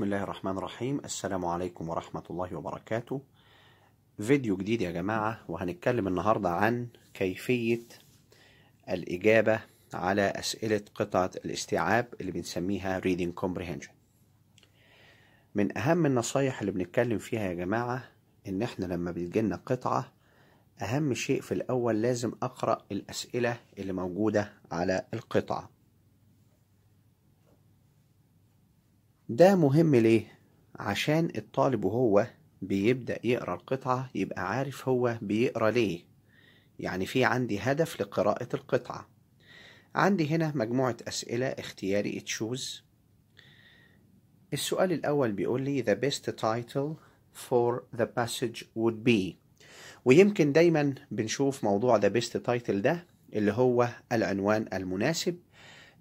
بسم الله الرحمن الرحيم السلام عليكم ورحمة الله وبركاته فيديو جديد يا جماعة وهنتكلم النهاردة عن كيفية الإجابة على أسئلة قطعة الاستيعاب اللي بنسميها Reading Comprehension من أهم النصايح اللي بنتكلم فيها يا جماعة إن إحنا لما بيجينا قطعة أهم شيء في الأول لازم أقرأ الأسئلة اللي موجودة على القطعة ده مهم ليه؟ عشان الطالب وهو بيبدأ يقرأ القطعة يبقى عارف هو بيقرأ ليه يعني في عندي هدف لقراءة القطعة عندي هنا مجموعة أسئلة اختياري تشوز السؤال الأول بيقول لي the best title for the passage would be ويمكن دايما بنشوف موضوع the best title ده اللي هو العنوان المناسب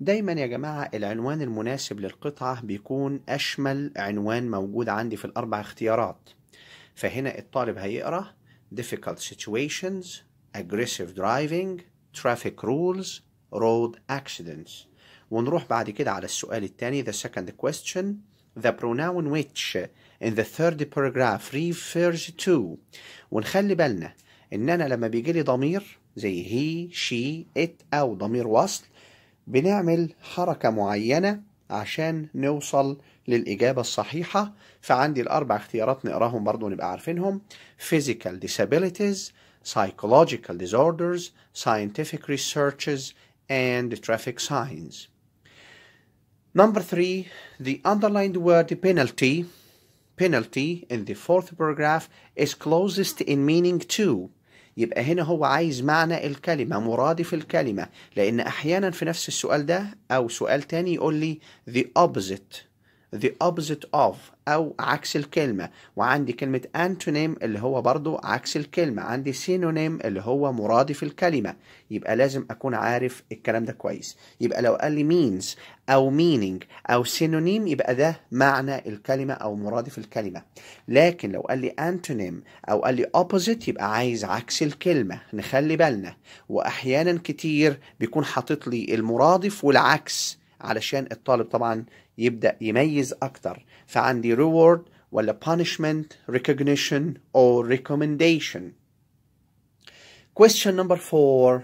دايما يا جماعة العنوان المناسب للقطعة بيكون أشمل عنوان موجود عندي في الأربع اختيارات فهنا الطالب هيقرأ difficult situations aggressive driving traffic rules road accidents ونروح بعد كده على السؤال الثاني the second question the pronoun which in the third paragraph refers to ونخلي بالنا ان انا لما بيجي لي ضمير زي he she it او ضمير وصل بنعمل حركة معينة عشان نوصل للإجابة الصحيحة فعندي الأربع اختيارات نقراهم برضو نبقى عارفينهم physical disabilities psychological disorders scientific researches and traffic signs number three the underlined word penalty penalty in the fourth paragraph is closest in meaning to يبقى هنا هو عايز معنى الكلمة مرادف الكلمة لأن أحيانا في نفس السؤال ده أو سؤال تاني يقول لي the opposite the opposite of أو عكس الكلمة وعندي كلمة antonym اللي هو برضو عكس الكلمة عندي synonym اللي هو مرادف الكلمة يبقى لازم أكون عارف الكلام ده كويس يبقى لو قال لي means أو meaning أو synonym يبقى ده معنى الكلمة أو مرادف الكلمة لكن لو قال لي antonym أو قال لي opposite يبقى عايز عكس الكلمة نخلي بالنا وأحيانا كتير بيكون حاطط لي المرادف والعكس علشان الطالب طبعا يبدأ يميز أكتر فعندي reward ولا punishment recognition أو recommendation question number four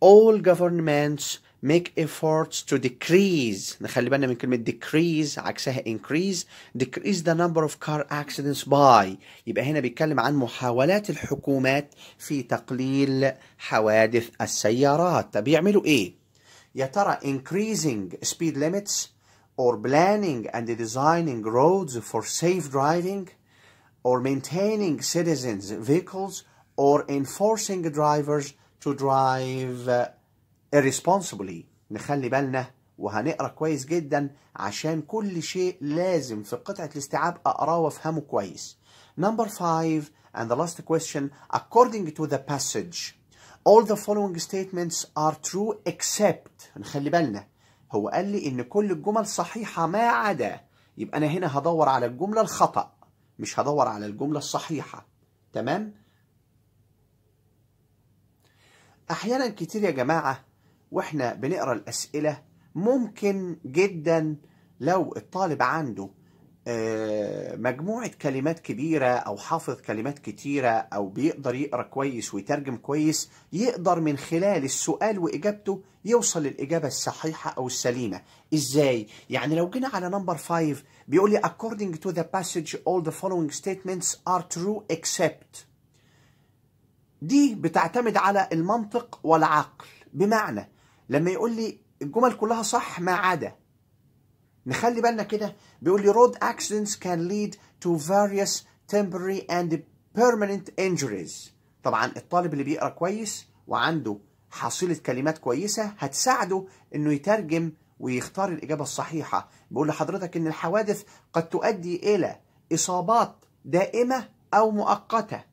all governments make efforts to decrease نخلي بالنا من كلمة decrease عكسها increase decrease the number of car accidents by يبقى هنا بيتكلم عن محاولات الحكومات في تقليل حوادث السيارات طب يعملوا ايه؟ يا ترى increasing speed limits or planning and designing roads for safe driving or maintaining citizens' vehicles or enforcing drivers to drive uh, irresponsibly نخلي بالنا وهنقرا كويس جدا عشان كل شيء لازم في قطعة الاستيعاب أقراه وأفهمه كويس. Number five and the last question according to the passage all the following statements are true except نخلي بالنا هو قال لي ان كل الجمل صحيحه ما عدا يبقى انا هنا هدور على الجمله الخطا مش هدور على الجمله الصحيحه تمام احيانا كتير يا جماعه واحنا بنقرا الاسئله ممكن جدا لو الطالب عنده آه، مجموعة كلمات كبيرة أو حافظ كلمات كتيرة أو بيقدر يقرأ كويس ويترجم كويس يقدر من خلال السؤال وإجابته يوصل للإجابة الصحيحة أو السليمة إزاي؟ يعني لو جينا على نمبر 5 بيقول لي according to the passage all the following statements are true except دي بتعتمد على المنطق والعقل بمعنى لما يقول لي الجمل كلها صح ما عدا نخلي بالنا كده بيقول لي road accidents can lead to various temporary and permanent injuries طبعا الطالب اللي بيقرا كويس وعنده حصيله كلمات كويسه هتساعده انه يترجم ويختار الاجابه الصحيحه بيقول لحضرتك ان الحوادث قد تؤدي الى اصابات دائمه او مؤقته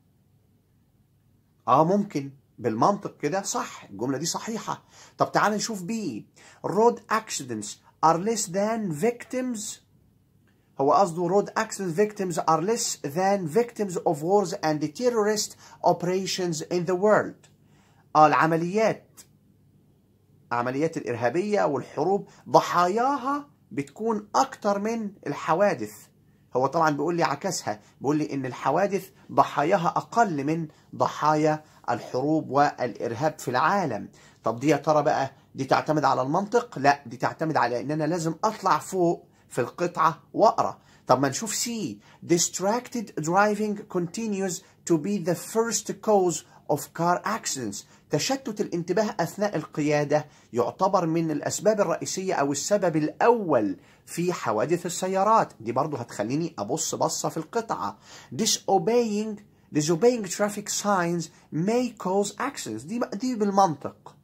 اه ممكن بالمنطق كده صح الجمله دي صحيحه طب تعال نشوف بي road accidents are less than victims هو قصده road accident victims are less than victims of wars and terrorist operations in the world آه العمليات العمليات الإرهابية والحروب ضحاياها بتكون أكتر من الحوادث هو طبعا بيقول لي عكسها بيقول لي إن الحوادث ضحاياها أقل من ضحايا الحروب والإرهاب في العالم طب دي يا ترى بقى دي تعتمد على المنطق لا دي تعتمد على ان انا لازم اطلع فوق في القطعه واقرا طب ما نشوف سي distracted driving continues to be the first cause of car accidents تشتت الانتباه اثناء القياده يعتبر من الاسباب الرئيسيه او السبب الاول في حوادث السيارات دي برضه هتخليني ابص بصه في القطعه disobeying disobeying traffic signs may cause accidents دي دي بالمنطق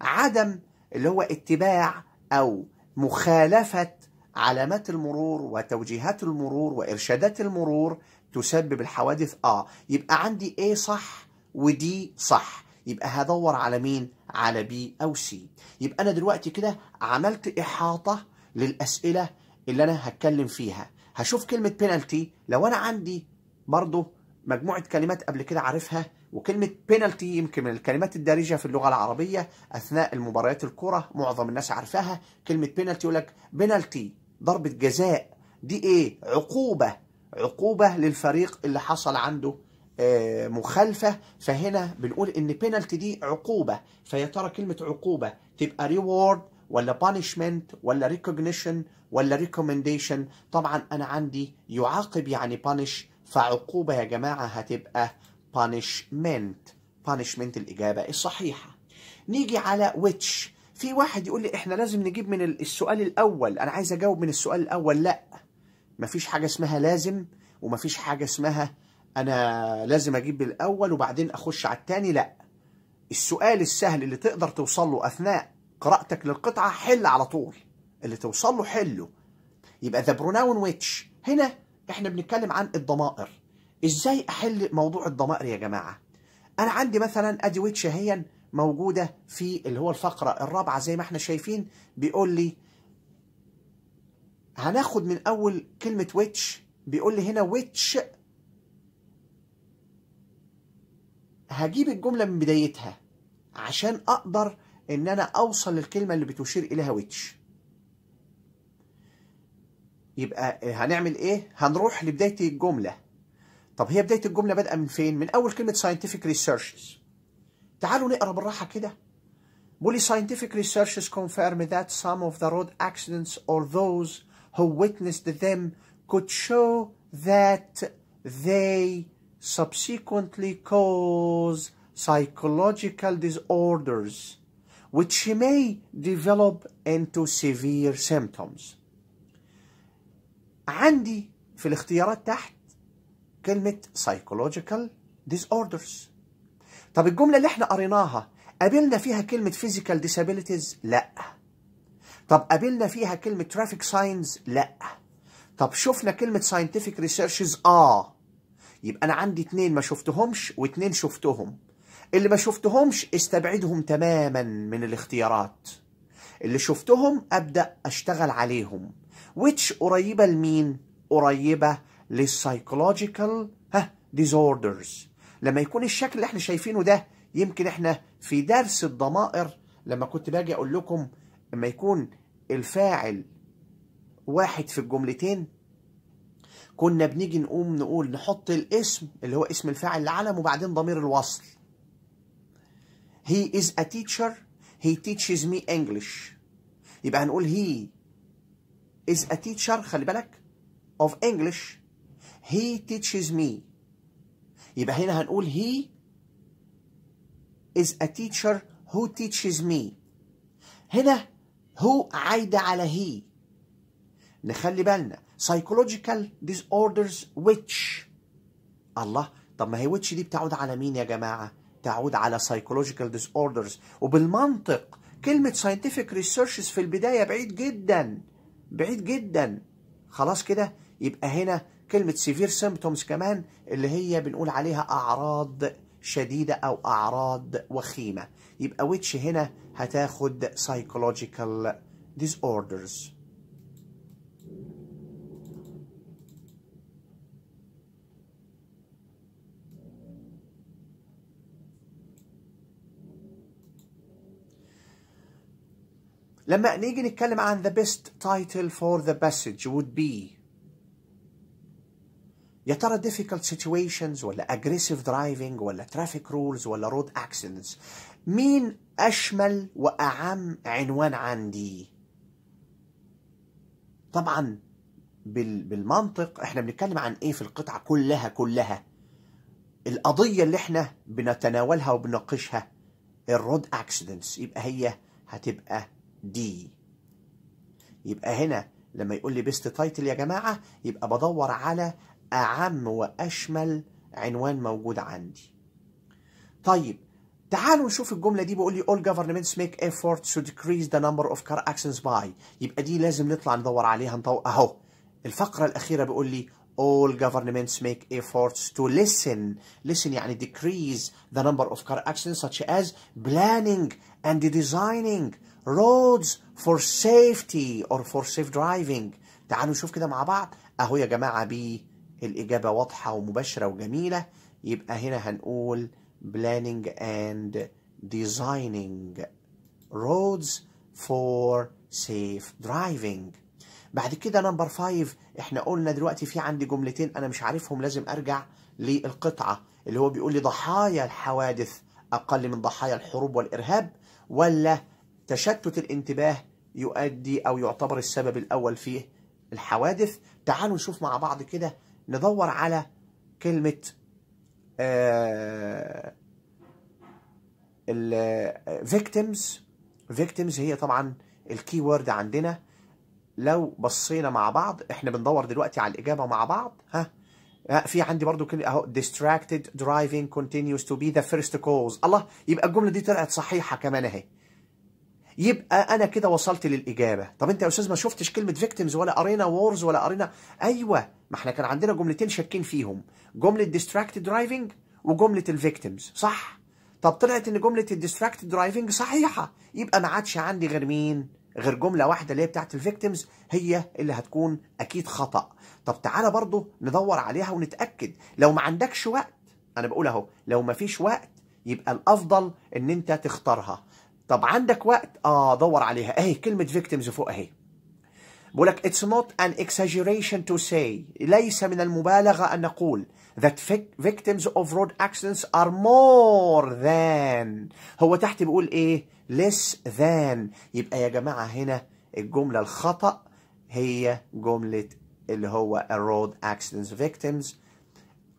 عدم اللي هو اتباع أو مخالفة علامات المرور وتوجيهات المرور وإرشادات المرور تسبب الحوادث آه يبقى عندي A صح ودي صح يبقى هدور على مين على بي أو سي يبقى أنا دلوقتي كده عملت إحاطة للأسئلة اللي أنا هتكلم فيها هشوف كلمة بينالتي لو أنا عندي برضو مجموعة كلمات قبل كده عارفها وكلمة بينالتي يمكن من الكلمات الدارجة في اللغة العربية أثناء المباريات الكرة معظم الناس عارفاها كلمة بينالتي يقول لك بينالتي ضربة جزاء دي إيه عقوبة عقوبة للفريق اللي حصل عنده آه، مخالفة فهنا بنقول إن بينالتي دي عقوبة فيا ترى كلمة عقوبة تبقى ريورد ولا بانشمنت ولا ريكوجنيشن ولا ريكومنديشن طبعا أنا عندي يعاقب يعني بانش فعقوبة يا جماعة هتبقى punishment punishment الإجابة الصحيحة نيجي على which في واحد يقول لي احنا لازم نجيب من السؤال الأول أنا عايز أجاوب من السؤال الأول لا مفيش حاجة اسمها لازم ومفيش حاجة اسمها أنا لازم أجيب الأول وبعدين أخش على التاني لا السؤال السهل اللي تقدر توصل له أثناء قراءتك للقطعة حل على طول اللي توصل له حله يبقى ذا بروناون which هنا احنا بنتكلم عن الضمائر ازاي احل موضوع الضمائر يا جماعه انا عندي مثلا ادي ويتش اهي موجوده في اللي هو الفقره الرابعه زي ما احنا شايفين بيقول لي هناخد من اول كلمه ويتش بيقول لي هنا ويتش هجيب الجمله من بدايتها عشان اقدر ان انا اوصل للكلمه اللي بتشير اليها ويتش يبقى هنعمل ايه هنروح لبدايه الجمله طب هي بدايه الجمله بادئه من فين من اول كلمه ساينتفك ريسيرشز تعالوا نقرا بالراحه كده بولي ساينتفك ريسيرشز كونفيرم ذات سام اوف ذا رود اكسيدنتس اور ذوز هو ويتنسد ذيم كود شو ذات ذي subsequently cause psychological disorders which may develop into severe symptoms عندي في الاختيارات تحت كلمة psychological disorders طب الجملة اللي احنا قريناها قابلنا فيها كلمة physical disabilities؟ لا طب قابلنا فيها كلمة traffic signs؟ لا طب شفنا كلمة scientific researches؟ اه يبقى أنا عندي اتنين ما شفتهمش واتنين شفتهم اللي ما شفتهمش استبعدهم تماما من الاختيارات اللي شفتهم أبدأ أشتغل عليهم which قريبة لمين؟ قريبة للسايكولوجيكال ها ديزوردرز لما يكون الشكل اللي احنا شايفينه ده يمكن احنا في درس الضمائر لما كنت باجي اقول لكم لما يكون الفاعل واحد في الجملتين كنا بنيجي نقوم نقول نحط الاسم اللي هو اسم الفاعل العلم وبعدين ضمير الوصل he is a teacher he teaches me English يبقى هنقول he is a teacher خلي بالك of English he teaches me يبقى هنا هنقول he is a teacher who teaches me هنا هو عايدة على he نخلي بالنا psychological disorders which الله طب ما هي which دي بتعود على مين يا جماعة تعود على psychological disorders وبالمنطق كلمة scientific researches في البداية بعيد جدا بعيد جدا خلاص كده يبقى هنا كلمة سيفير سيمبتومز كمان اللي هي بنقول عليها أعراض شديدة أو أعراض وخيمة يبقى ويتش هنا هتاخد psychological disorders لما نيجي نتكلم عن the best title for the passage would be يا ترى difficult situations ولا aggressive driving ولا traffic rules ولا road accidents مين أشمل وأعم عنوان عندي طبعا بالمنطق احنا بنتكلم عن ايه في القطعة كلها كلها القضية اللي احنا بنتناولها وبنقشها الرود accidents يبقى هي هتبقى دي يبقى هنا لما يقول لي بيست تايتل يا جماعة يبقى بدور على أعم وأشمل عنوان موجود عندي طيب تعالوا نشوف الجملة دي بيقول لي all governments make efforts to decrease the number of car accidents by يبقى دي لازم نطلع ندور عليها نطو... اهو الفقرة الأخيرة بيقول لي all governments make efforts to listen listen يعني decrease the number of car accidents such as planning and designing roads for safety or for safe driving تعالوا نشوف كده مع بعض اهو يا جماعة بيه الإجابة واضحة ومباشرة وجميلة يبقى هنا هنقول planning and designing roads for safe driving بعد كده نمبر 5 احنا قلنا دلوقتي في عندي جملتين انا مش عارفهم لازم ارجع للقطعه اللي هو بيقول لي ضحايا الحوادث اقل من ضحايا الحروب والارهاب ولا تشتت الانتباه يؤدي او يعتبر السبب الاول فيه الحوادث تعالوا نشوف مع بعض كده ندور على كلمة آه، ال آه، victims victims هي طبعا الكي وورد عندنا لو بصينا مع بعض احنا بندور دلوقتي على الإجابة مع بعض ها في عندي برضو كلمة اهو distracted driving continues to be the first cause الله يبقى الجملة دي طلعت صحيحة كمان اهي يبقى انا كده وصلت للاجابه طب انت يا استاذ ما شفتش كلمه فيكتيمز ولا قرينا وورز ولا قرينا ايوه ما احنا كان عندنا جملتين شاكين فيهم جمله ديستراكت درايفنج وجمله الفيكتيمز صح طب طلعت ان جمله الديستراكت درايفنج صحيحه يبقى ما عادش عندي غير مين غير جمله واحده اللي هي بتاعت الفيكتيمز هي اللي هتكون اكيد خطا طب تعالى برضه ندور عليها ونتاكد لو ما عندكش وقت انا بقول اهو لو ما فيش وقت يبقى الافضل ان انت تختارها طب عندك وقت اه دور عليها اهي كلمه فيكتيمز فوق اهي بقول لك اتس نوت ان اكساجيريشن تو سي ليس من المبالغه ان نقول that victims of road accidents are more than هو تحت بيقول ايه less than يبقى يا جماعه هنا الجمله الخطا هي جمله اللي هو road accidents victims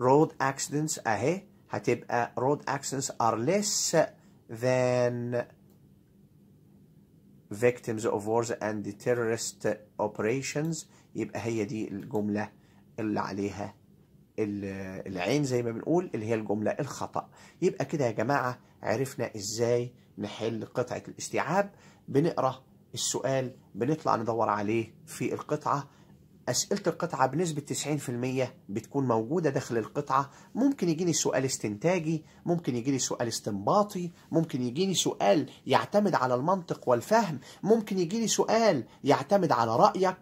road accidents اهي هتبقى road accidents are less than victims of wars and terrorist operations يبقى هي دي الجملة اللي عليها العين زي ما بنقول اللي هي الجملة الخطأ يبقى كده يا جماعة عرفنا ازاي نحل قطعة الاستيعاب بنقرأ السؤال بنطلع ندور عليه في القطعة أسئلة القطعة بنسبة 90% بتكون موجودة داخل القطعة ممكن يجيني سؤال استنتاجي ممكن يجيني سؤال استنباطي ممكن يجيني سؤال يعتمد على المنطق والفهم ممكن يجيني سؤال يعتمد على رأيك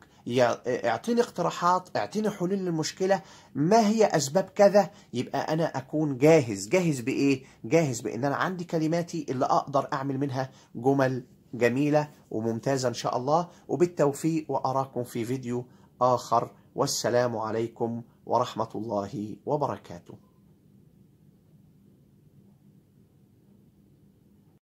اعطيني اقتراحات اعطيني حلول للمشكلة ما هي أسباب كذا يبقى أنا أكون جاهز جاهز بإيه؟ جاهز بإن أنا عندي كلماتي اللي أقدر أعمل منها جمل جميلة وممتازة إن شاء الله وبالتوفيق وأراكم في فيديو آخر والسلام عليكم ورحمة الله وبركاته